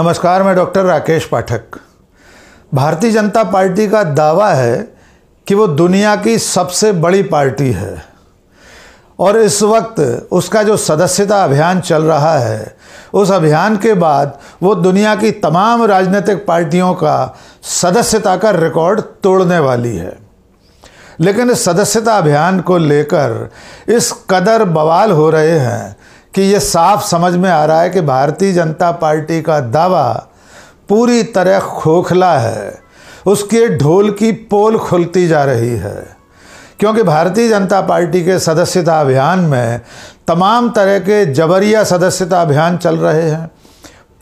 नमस्कार मैं डॉक्टर राकेश पाठक भारतीय जनता पार्टी का दावा है कि वो दुनिया की सबसे बड़ी पार्टी है और इस वक्त उसका जो सदस्यता अभियान चल रहा है उस अभियान के बाद वो दुनिया की तमाम राजनीतिक पार्टियों का सदस्यता का रिकॉर्ड तोड़ने वाली है लेकिन इस सदस्यता अभियान को लेकर इस कदर बवाल हो रहे हैं कि ये साफ समझ में आ रहा है कि भारतीय जनता पार्टी का दावा पूरी तरह खोखला है उसके ढोल की पोल खुलती जा रही है क्योंकि भारतीय जनता पार्टी के सदस्यता अभियान में तमाम तरह के जबरिया सदस्यता अभियान चल रहे हैं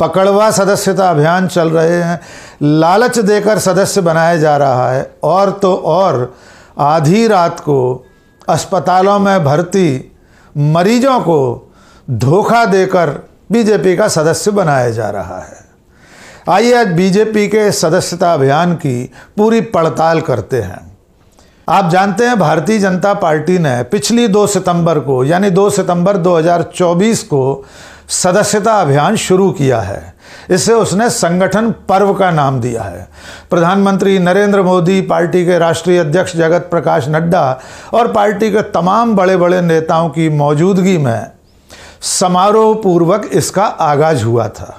पकड़वा सदस्यता अभियान चल रहे हैं लालच देकर सदस्य बनाया जा रहा है और तो और आधी रात को अस्पतालों में भर्ती मरीजों को धोखा देकर बीजेपी का सदस्य बनाया जा रहा है आइए आज बीजेपी के सदस्यता अभियान की पूरी पड़ताल करते हैं आप जानते हैं भारतीय जनता पार्टी ने पिछली 2 सितंबर को यानी 2 सितंबर 2024 को सदस्यता अभियान शुरू किया है इसे उसने संगठन पर्व का नाम दिया है प्रधानमंत्री नरेंद्र मोदी पार्टी के राष्ट्रीय अध्यक्ष जगत प्रकाश नड्डा और पार्टी के तमाम बड़े बड़े नेताओं की मौजूदगी में समारोह पूर्वक इसका आगाज हुआ था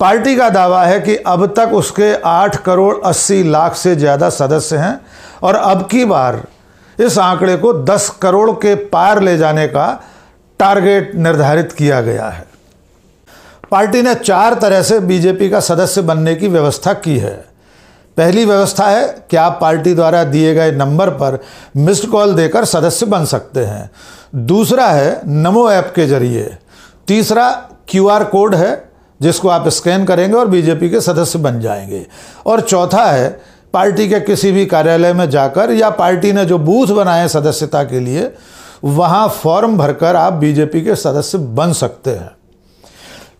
पार्टी का दावा है कि अब तक उसके 8 करोड़ 80 लाख से ज़्यादा सदस्य हैं और अब की बार इस आंकड़े को 10 करोड़ के पार ले जाने का टारगेट निर्धारित किया गया है पार्टी ने चार तरह से बीजेपी का सदस्य बनने की व्यवस्था की है पहली व्यवस्था है कि आप पार्टी द्वारा दिए गए नंबर पर मिस्ड कॉल देकर सदस्य बन सकते हैं दूसरा है नमो ऐप के जरिए तीसरा क्यूआर कोड है जिसको आप स्कैन करेंगे और बीजेपी के सदस्य बन जाएंगे और चौथा है पार्टी के किसी भी कार्यालय में जाकर या पार्टी ने जो बूथ बनाए सदस्यता के लिए वहाँ फॉर्म भरकर आप बीजेपी के सदस्य बन सकते हैं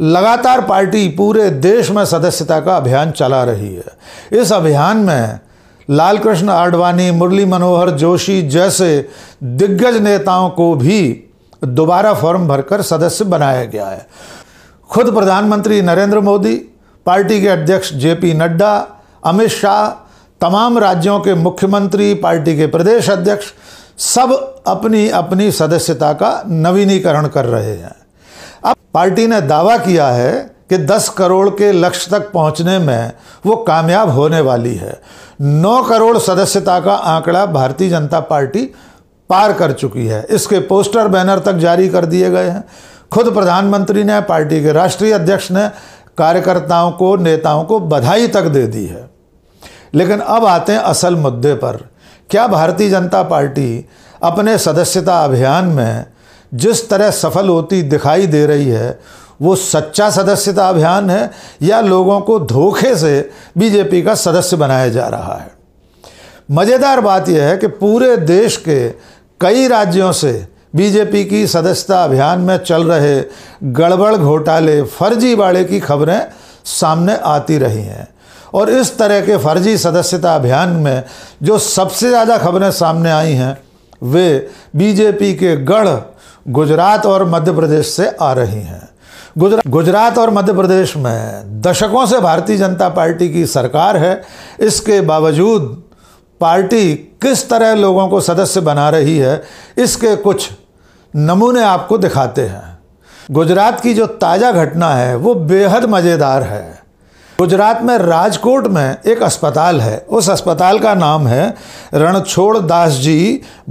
लगातार पार्टी पूरे देश में सदस्यता का अभियान चला रही है इस अभियान में लाल कृष्ण आडवाणी मुरली मनोहर जोशी जैसे दिग्गज नेताओं को भी दोबारा फॉर्म भरकर सदस्य बनाया गया है खुद प्रधानमंत्री नरेंद्र मोदी पार्टी के अध्यक्ष जे पी नड्डा अमित शाह तमाम राज्यों के मुख्यमंत्री पार्टी के प्रदेश अध्यक्ष सब अपनी अपनी सदस्यता का नवीनीकरण कर रहे हैं अब पार्टी ने दावा किया है कि 10 करोड़ के लक्ष्य तक पहुंचने में वो कामयाब होने वाली है 9 करोड़ सदस्यता का आंकड़ा भारतीय जनता पार्टी पार कर चुकी है इसके पोस्टर बैनर तक जारी कर दिए गए हैं खुद प्रधानमंत्री ने पार्टी के राष्ट्रीय अध्यक्ष ने कार्यकर्ताओं को नेताओं को बधाई तक दे दी है लेकिन अब आते हैं असल मुद्दे पर क्या भारतीय जनता पार्टी अपने सदस्यता अभियान में जिस तरह सफल होती दिखाई दे रही है वो सच्चा सदस्यता अभियान है या लोगों को धोखे से बीजेपी का सदस्य बनाया जा रहा है मज़ेदार बात यह है कि पूरे देश के कई राज्यों से बीजेपी की सदस्यता अभियान में चल रहे गड़बड़ घोटाले फर्जीवाड़े की खबरें सामने आती रही हैं और इस तरह के फर्जी सदस्यता अभियान में जो सबसे ज़्यादा खबरें सामने आई हैं वे बीजेपी के गढ़ गुजरात और मध्य प्रदेश से आ रही हैं गुजरा गुजरात और मध्य प्रदेश में दशकों से भारतीय जनता पार्टी की सरकार है इसके बावजूद पार्टी किस तरह लोगों को सदस्य बना रही है इसके कुछ नमूने आपको दिखाते हैं गुजरात की जो ताज़ा घटना है वो बेहद मज़ेदार है गुजरात में राजकोट में एक अस्पताल है उस अस्पताल का नाम है रणछोड़ दास जी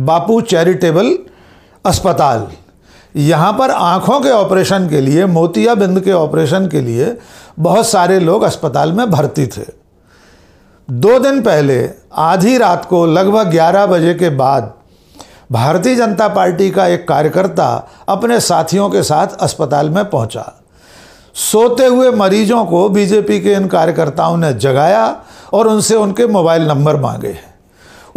बापू चैरिटेबल अस्पताल यहाँ पर आँखों के ऑपरेशन के लिए मोतियाबिंद के ऑपरेशन के लिए बहुत सारे लोग अस्पताल में भर्ती थे दो दिन पहले आधी रात को लगभग 11 बजे के बाद भारतीय जनता पार्टी का एक कार्यकर्ता अपने साथियों के साथ अस्पताल में पहुंचा सोते हुए मरीजों को बीजेपी के इन कार्यकर्ताओं ने जगाया और उनसे उनके मोबाइल नंबर मांगे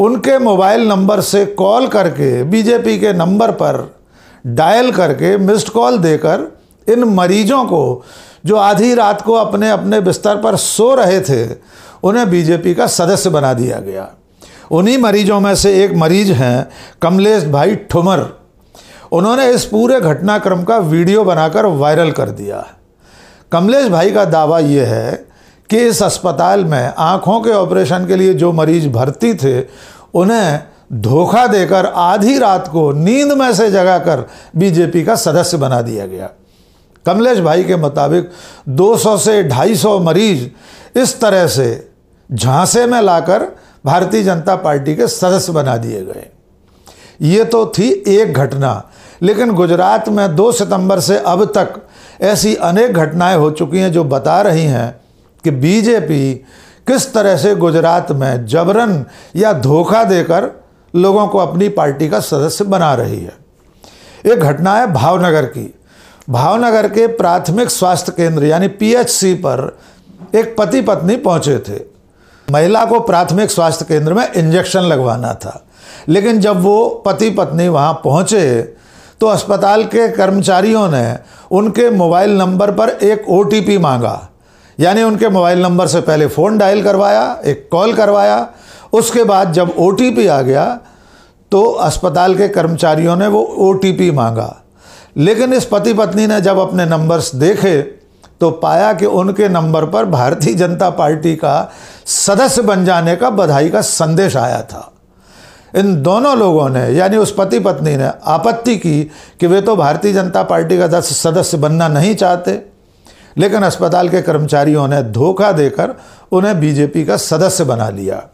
उनके मोबाइल नंबर से कॉल करके बीजेपी के नंबर पर डायल करके मिस्ड कॉल देकर इन मरीजों को जो आधी रात को अपने अपने बिस्तर पर सो रहे थे उन्हें बीजेपी का सदस्य बना दिया गया उन्हीं मरीजों में से एक मरीज हैं कमलेश भाई ठुमर उन्होंने इस पूरे घटनाक्रम का वीडियो बनाकर वायरल कर दिया कमलेश भाई का दावा ये है कि इस अस्पताल में आँखों के ऑपरेशन के लिए जो मरीज भर्ती थे उन्हें धोखा देकर आधी रात को नींद में से जगाकर बीजेपी का सदस्य बना दिया गया कमलेश भाई के मुताबिक 200 से 250 मरीज इस तरह से झांसे में लाकर भारतीय जनता पार्टी के सदस्य बना दिए गए ये तो थी एक घटना लेकिन गुजरात में 2 सितंबर से अब तक ऐसी अनेक घटनाएं हो चुकी हैं जो बता रही हैं कि बीजेपी किस तरह से गुजरात में जबरन या धोखा देकर लोगों को अपनी पार्टी का सदस्य बना रही है एक घटना है भावनगर की भावनगर के प्राथमिक स्वास्थ्य केंद्र यानी पीएचसी पर एक पति पत्नी पहुंचे थे महिला को प्राथमिक स्वास्थ्य केंद्र में इंजेक्शन लगवाना था लेकिन जब वो पति पत्नी वहाँ पहुँचे तो अस्पताल के कर्मचारियों ने उनके मोबाइल नंबर पर एक ओ मांगा यानी उनके मोबाइल नंबर से पहले फ़ोन डायल करवाया एक कॉल करवाया उसके बाद जब ओ आ गया तो अस्पताल के कर्मचारियों ने वो ओ मांगा लेकिन इस पति पत्नी ने जब अपने नंबर्स देखे तो पाया कि उनके नंबर पर भारतीय जनता पार्टी का सदस्य बन जाने का बधाई का संदेश आया था इन दोनों लोगों ने यानी उस पति पत्नी ने आपत्ति की कि वे तो भारतीय जनता पार्टी का सदस्य बनना नहीं चाहते लेकिन अस्पताल के कर्मचारियों ने धोखा देकर उन्हें बीजेपी का सदस्य बना लिया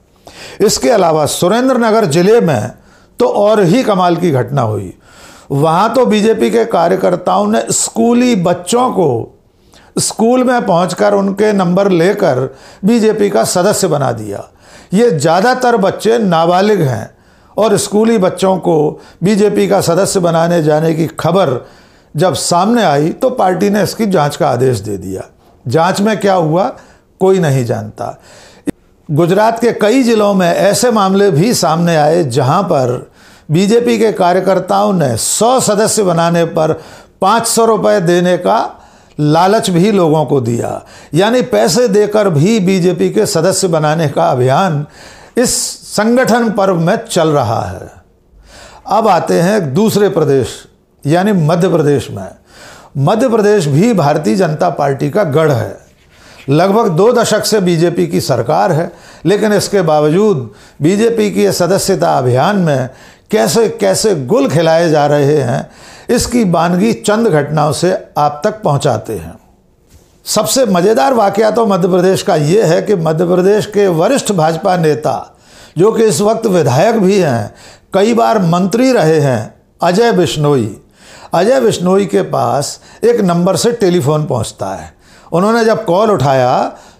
इसके अलावा सुरेंद्र नगर जिले में तो और ही कमाल की घटना हुई वहाँ तो बीजेपी के कार्यकर्ताओं ने स्कूली बच्चों को स्कूल में पहुंचकर उनके नंबर लेकर बीजेपी का सदस्य बना दिया ये ज़्यादातर बच्चे नाबालिग हैं और स्कूली बच्चों को बीजेपी का सदस्य बनाने जाने की खबर जब सामने आई तो पार्टी ने इसकी जांच का आदेश दे दिया जांच में क्या हुआ कोई नहीं जानता गुजरात के कई ज़िलों में ऐसे मामले भी सामने आए जहां पर बीजेपी के कार्यकर्ताओं ने 100 सदस्य बनाने पर 500 रुपए देने का लालच भी लोगों को दिया यानी पैसे देकर भी बीजेपी के सदस्य बनाने का अभियान इस संगठन पर्व में चल रहा है अब आते हैं दूसरे प्रदेश यानी मध्य प्रदेश में मध्य प्रदेश भी भारतीय जनता पार्टी का गढ़ है लगभग दो दशक से बीजेपी की सरकार है लेकिन इसके बावजूद बीजेपी की सदस्यता अभियान में कैसे कैसे गुल खिलाए जा रहे हैं इसकी बानगी चंद घटनाओं से आप तक पहुंचाते हैं सबसे मज़ेदार वाक़ तो मध्य प्रदेश का ये है कि मध्य प्रदेश के वरिष्ठ भाजपा नेता जो कि इस वक्त विधायक भी हैं कई बार मंत्री रहे हैं अजय बिश्नोई अजय बिश्नोई के पास एक नंबर से टेलीफोन पहुंचता है उन्होंने जब कॉल उठाया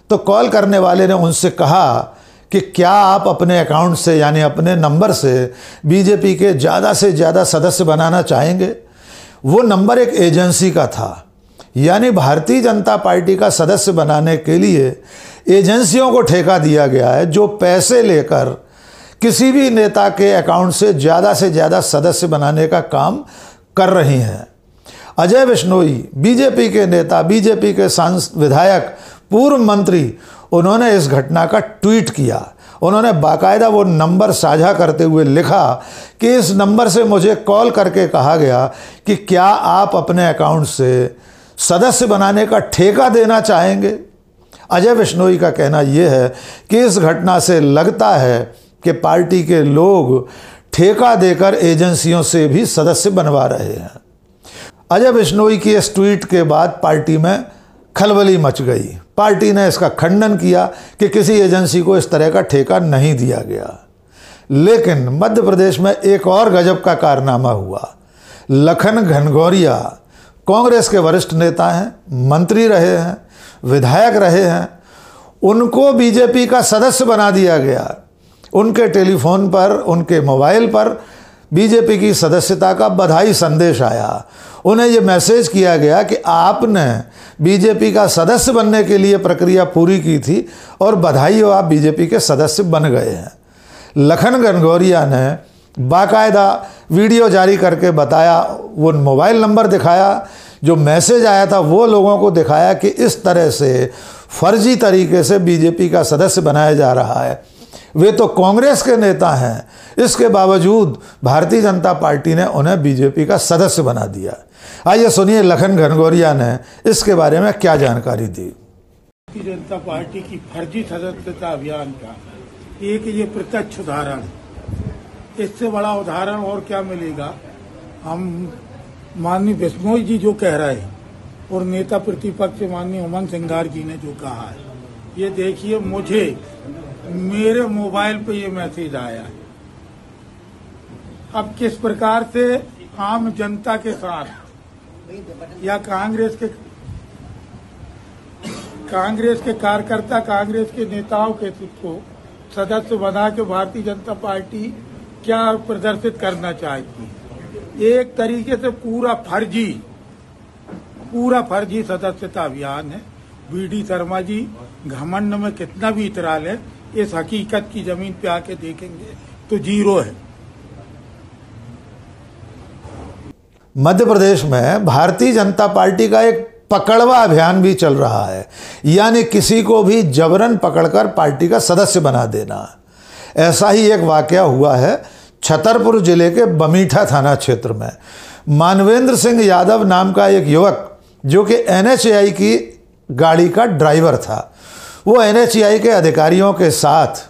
तो कॉल करने वाले ने उनसे कहा कि क्या आप अपने अकाउंट से यानी अपने नंबर से बीजेपी के ज़्यादा से ज़्यादा सदस्य बनाना चाहेंगे वो नंबर एक एजेंसी का था यानी भारतीय जनता पार्टी का सदस्य बनाने के लिए एजेंसियों को ठेका दिया गया है जो पैसे लेकर किसी भी नेता के अकाउंट से ज़्यादा से ज़्यादा सदस्य बनाने का काम कर रही हैं अजय विश्नोई बीजेपी के नेता बीजेपी के सांसद विधायक पूर्व मंत्री उन्होंने इस घटना का ट्वीट किया उन्होंने बाकायदा वो नंबर साझा करते हुए लिखा कि इस नंबर से मुझे कॉल करके कहा गया कि क्या आप अपने अकाउंट से सदस्य बनाने का ठेका देना चाहेंगे अजय विश्नोई का कहना यह है कि इस घटना से लगता है कि पार्टी के लोग ठेका देकर एजेंसियों से भी सदस्य बनवा रहे हैं अजय बिश्नोई की इस ट्वीट के बाद पार्टी में खलबली मच गई पार्टी ने इसका खंडन किया कि किसी एजेंसी को इस तरह का ठेका नहीं दिया गया लेकिन मध्य प्रदेश में एक और गजब का कारनामा हुआ लखन घनघौरिया कांग्रेस के वरिष्ठ नेता हैं मंत्री रहे हैं विधायक रहे हैं उनको बीजेपी का सदस्य बना दिया गया उनके टेलीफोन पर उनके मोबाइल पर बीजेपी की सदस्यता का बधाई संदेश आया उन्हें ये मैसेज किया गया कि आपने बीजेपी का सदस्य बनने के लिए प्रक्रिया पूरी की थी और बधाई हो आप बीजेपी के सदस्य बन गए हैं लखन गनगौरिया ने बाकायदा वीडियो जारी करके बताया वो मोबाइल नंबर दिखाया जो मैसेज आया था वो लोगों को दिखाया कि इस तरह से फर्जी तरीके से बीजेपी का सदस्य बनाया जा रहा है वे तो कांग्रेस के नेता हैं इसके बावजूद भारतीय जनता पार्टी ने उन्हें बीजेपी का सदस्य बना दिया आइए सुनिए लखन घनगोरिया ने इसके बारे में क्या जानकारी दी भारतीय जनता पार्टी की फर्जी सदस्यता अभियान का एक ये प्रत्यक्ष उदाहरण इससे बड़ा उदाहरण और क्या मिलेगा हम माननीय बिस्मोई जी जो कह रहे हैं और नेता प्रतिपक्ष माननीय उमन सिंगार जी ने जो कहा है ये देखिए मुझे मेरे मोबाइल पे ये मैसेज आया है अब किस प्रकार से आम जनता के साथ या कांग्रेस के कांग्रेस के कार्यकर्ता कांग्रेस के नेताओं के को सदस्य बना के भारतीय जनता पार्टी क्या प्रदर्शित करना चाहती एक तरीके से पूरा फर्जी पूरा फर्जी सदस्यता अभियान है बीडी शर्मा जी घमंड में कितना भी इतराल है इस हकीकत की जमीन पे आके देखेंगे तो जीरो है मध्य प्रदेश में भारतीय जनता पार्टी का एक पकड़वा अभियान भी चल रहा है यानी किसी को भी जबरन पकड़कर पार्टी का सदस्य बना देना ऐसा ही एक वाक्य हुआ है छतरपुर जिले के बमीठा थाना क्षेत्र में मानवेंद्र सिंह यादव नाम का एक युवक जो कि एन की गाड़ी का ड्राइवर था वो एन के अधिकारियों के साथ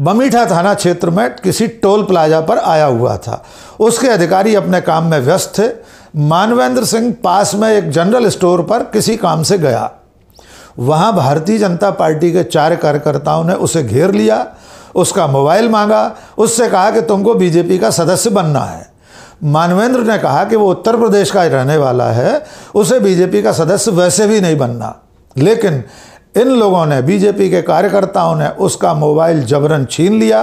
बमीठा थाना क्षेत्र में किसी टोल प्लाजा पर आया हुआ था उसके अधिकारी अपने काम में व्यस्त थे मानवेंद्र सिंह पास में एक जनरल स्टोर पर किसी काम से गया वहाँ भारतीय जनता पार्टी के चार कार्यकर्ताओं ने उसे घेर लिया उसका मोबाइल मांगा उससे कहा कि तुमको बीजेपी का सदस्य बनना है मानवेंद्र ने कहा कि वो उत्तर प्रदेश का रहने वाला है उसे बीजेपी का सदस्य वैसे भी नहीं बनना लेकिन इन लोगों ने बीजेपी के कार्यकर्ताओं ने उसका मोबाइल जबरन छीन लिया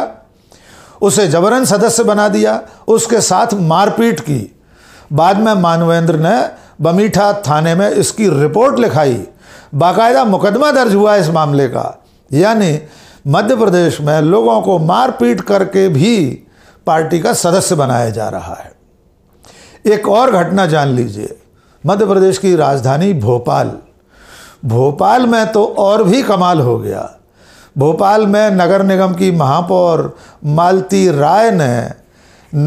उसे जबरन सदस्य बना दिया उसके साथ मारपीट की बाद में मानवेंद्र ने बमीठा थाने में इसकी रिपोर्ट लिखाई बाकायदा मुकदमा दर्ज हुआ इस मामले का यानी मध्य प्रदेश में लोगों को मारपीट करके भी पार्टी का सदस्य बनाया जा रहा है एक और घटना जान लीजिए मध्य प्रदेश की राजधानी भोपाल भोपाल में तो और भी कमाल हो गया भोपाल में नगर निगम की महापौर मालती राय ने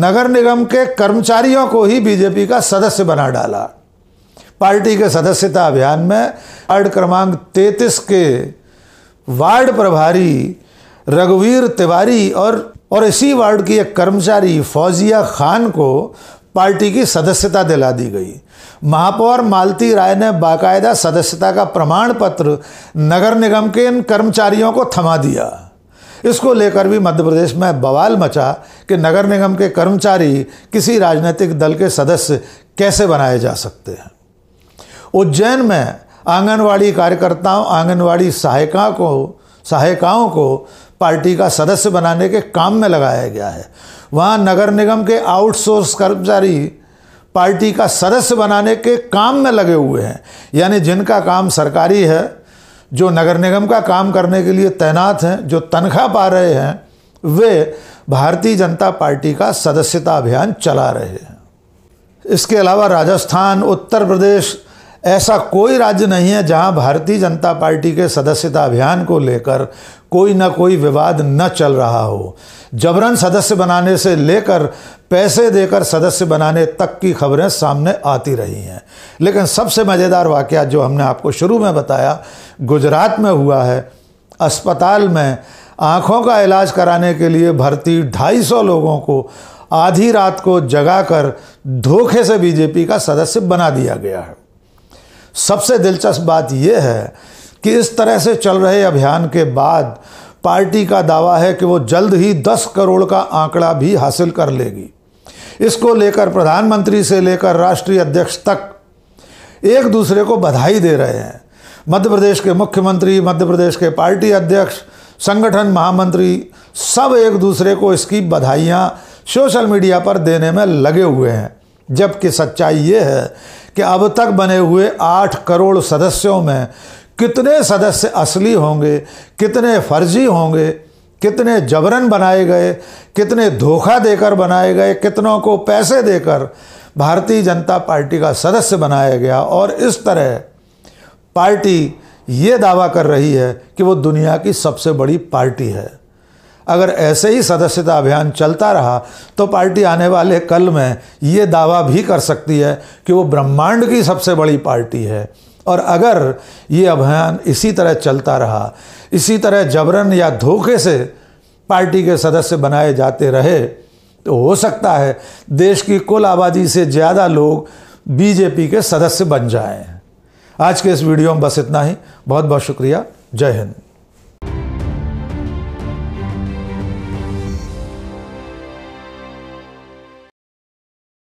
नगर निगम के कर्मचारियों को ही बीजेपी का सदस्य बना डाला पार्टी के सदस्यता अभियान में वार्ड क्रमांक तैतीस के वार्ड प्रभारी रघुवीर तिवारी और और इसी वार्ड की एक कर्मचारी फौजिया खान को पार्टी की सदस्यता दिला दी गई महापौर मालती राय ने बाकायदा सदस्यता का प्रमाण पत्र नगर निगम के इन कर्मचारियों को थमा दिया इसको लेकर भी मध्य प्रदेश में बवाल मचा कि नगर निगम के कर्मचारी किसी राजनीतिक दल के सदस्य कैसे बनाए जा सकते हैं उज्जैन में आंगनवाड़ी कार्यकर्ताओं आंगनवाड़ी सहायिका को सहायिकाओं को पार्टी का सदस्य बनाने के काम में लगाया गया है वहाँ नगर निगम के आउटसोर्स कर्मचारी पार्टी का सदस्य बनाने के काम में लगे हुए हैं यानी जिनका काम सरकारी है जो नगर निगम का काम करने के लिए तैनात हैं जो तनख्वाह पा रहे हैं वे भारतीय जनता पार्टी का सदस्यता अभियान चला रहे हैं इसके अलावा राजस्थान उत्तर प्रदेश ऐसा कोई राज्य नहीं है जहां भारतीय जनता पार्टी के सदस्यता अभियान को लेकर कोई ना कोई विवाद न चल रहा हो जबरन सदस्य बनाने से लेकर पैसे देकर सदस्य बनाने तक की खबरें सामने आती रही हैं लेकिन सबसे मज़ेदार वाक़ जो हमने आपको शुरू में बताया गुजरात में हुआ है अस्पताल में आँखों का इलाज कराने के लिए भर्ती ढाई लोगों को आधी रात को जगाकर धोखे से बीजेपी का सदस्य बना दिया गया है सबसे दिलचस्प बात यह है कि इस तरह से चल रहे अभियान के बाद पार्टी का दावा है कि वो जल्द ही 10 करोड़ का आंकड़ा भी हासिल कर लेगी इसको लेकर प्रधानमंत्री से लेकर राष्ट्रीय अध्यक्ष तक एक दूसरे को बधाई दे रहे हैं मध्य प्रदेश के मुख्यमंत्री मध्य प्रदेश के पार्टी अध्यक्ष संगठन महामंत्री सब एक दूसरे को इसकी बधाइयाँ सोशल मीडिया पर देने में लगे हुए हैं जबकि सच्चाई ये है कि अब तक बने हुए आठ करोड़ सदस्यों में कितने सदस्य असली होंगे कितने फर्जी होंगे कितने जबरन बनाए गए कितने धोखा देकर बनाए गए कितनों को पैसे देकर भारतीय जनता पार्टी का सदस्य बनाया गया और इस तरह पार्टी ये दावा कर रही है कि वो दुनिया की सबसे बड़ी पार्टी है अगर ऐसे ही सदस्यता अभियान चलता रहा तो पार्टी आने वाले कल में ये दावा भी कर सकती है कि वो ब्रह्मांड की सबसे बड़ी पार्टी है और अगर ये अभियान इसी तरह चलता रहा इसी तरह जबरन या धोखे से पार्टी के सदस्य बनाए जाते रहे तो हो सकता है देश की कुल आबादी से ज़्यादा लोग बीजेपी के सदस्य बन जाएं। आज के इस वीडियो में बस इतना ही बहुत बहुत शुक्रिया जय हिंद